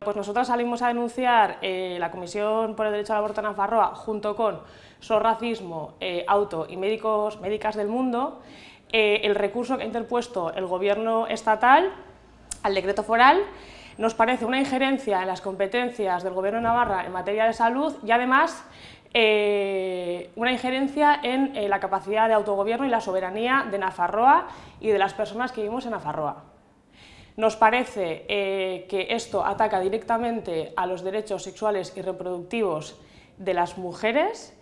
Pues nosotros salimos a denunciar eh, la Comisión por el Derecho al Aborto en junto con Sorracismo, eh, Auto y Médicos, Médicas del Mundo eh, el recurso que ha interpuesto el Gobierno estatal al decreto foral nos parece una injerencia en las competencias del Gobierno de Navarra en materia de salud y además eh, una injerencia en eh, la capacidad de autogobierno y la soberanía de Nafarroa y de las personas que vivimos en Nafarroa. Nos parece eh, que esto ataca directamente a los derechos sexuales y reproductivos de las mujeres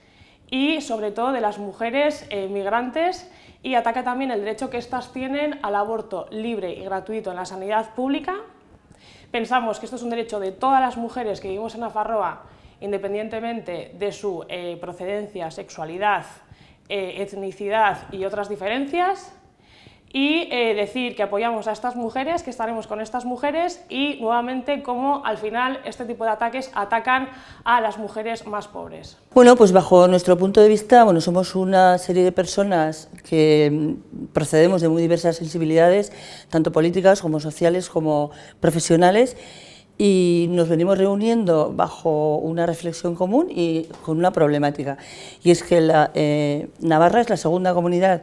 y sobre todo de las mujeres migrantes y ataca también el derecho que éstas tienen al aborto libre y gratuito en la sanidad pública. Pensamos que esto es un derecho de todas las mujeres que vivimos en Nafarroa independientemente de su eh, procedencia, sexualidad, eh, etnicidad y otras diferencias, y eh, decir que apoyamos a estas mujeres, que estaremos con estas mujeres y nuevamente cómo al final este tipo de ataques atacan a las mujeres más pobres. Bueno, pues bajo nuestro punto de vista, bueno, somos una serie de personas que mm, procedemos de muy diversas sensibilidades, tanto políticas como sociales como profesionales, y nos venimos reuniendo bajo una reflexión común y con una problemática. Y es que la, eh, Navarra es la segunda comunidad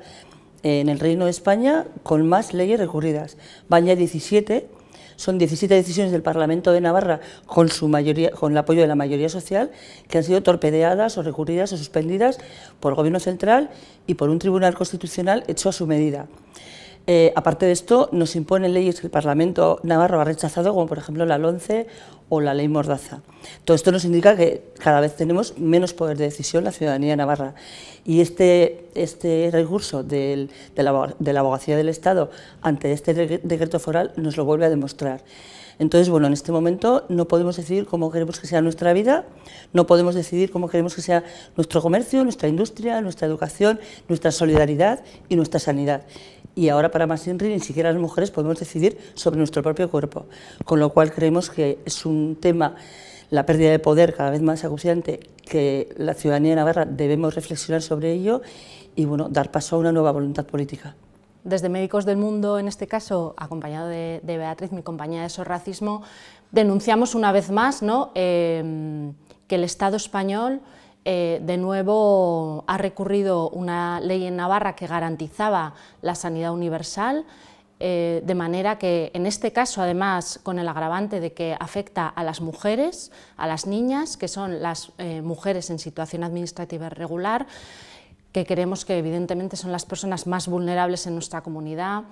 eh, en el Reino de España con más leyes recurridas. Van ya 17, son 17 decisiones del Parlamento de Navarra con, su mayoría, con el apoyo de la mayoría social que han sido torpedeadas o recurridas o suspendidas por el Gobierno Central y por un Tribunal Constitucional hecho a su medida. Eh, aparte de esto, nos imponen leyes que el Parlamento Navarro ha rechazado, como por ejemplo la LONCE o la ley Mordaza. Todo esto nos indica que cada vez tenemos menos poder de decisión la ciudadanía navarra. Y este, este recurso de la abogacía del Estado ante este decreto foral nos lo vuelve a demostrar. Entonces, bueno, en este momento no podemos decidir cómo queremos que sea nuestra vida, no podemos decidir cómo queremos que sea nuestro comercio, nuestra industria, nuestra educación, nuestra solidaridad y nuestra sanidad. Y ahora para más INRI ni siquiera las mujeres podemos decidir sobre nuestro propio cuerpo, con lo cual creemos que es un tema la pérdida de poder cada vez más acuciante, que la ciudadanía de Navarra debemos reflexionar sobre ello y bueno, dar paso a una nueva voluntad política desde Médicos del Mundo, en este caso, acompañado de, Beatriz, mi compañera de Sorracismo, denunciamos una vez más em, que el Estado español eh, de nuevo ha recurrido una ley en Navarra que garantizaba la sanidad universal, eh, de manera que en este caso, además, con el agravante de que afecta a las mujeres, a las niñas, que son las eh, mujeres en situación administrativa irregular, que creemos que evidentemente son las personas más vulnerables en nuestra comunidad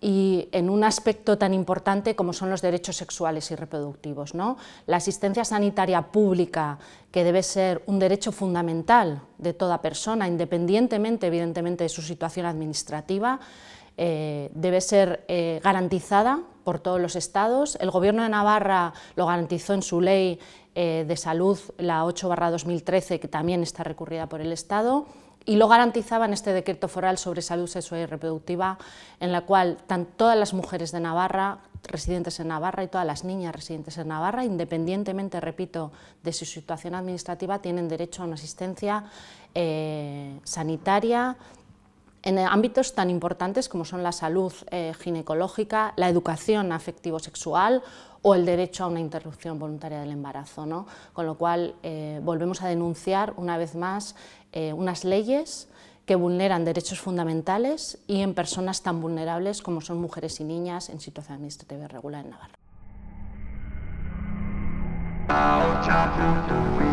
y en un aspecto tan importante como son los derechos sexuales y reproductivos. ¿no? La asistencia sanitaria pública, que debe ser un derecho fundamental de toda persona, independientemente evidentemente de su situación administrativa, eh, debe ser eh, garantizada por todos los estados. El Gobierno de Navarra lo garantizó en su ley eh, de salud, la 8 2013, que también está recurrida por el Estado y lo garantizaban este decreto foral sobre salud sexual y reproductiva, en la cual todas las mujeres de Navarra, residentes en Navarra y todas las niñas residentes en Navarra, independientemente, repito, de su situación administrativa, tienen derecho a una asistencia eh, sanitaria, en ámbitos tan importantes como son la salud eh, ginecológica, la educación afectivo-sexual o el derecho a una interrupción voluntaria del embarazo. Con lo cual, eh, volvemos a denunciar una vez más eh, unas leyes que vulneran derechos fundamentales y en personas tan vulnerables como son mujeres y niñas en situación administrativa irregular en Navarra.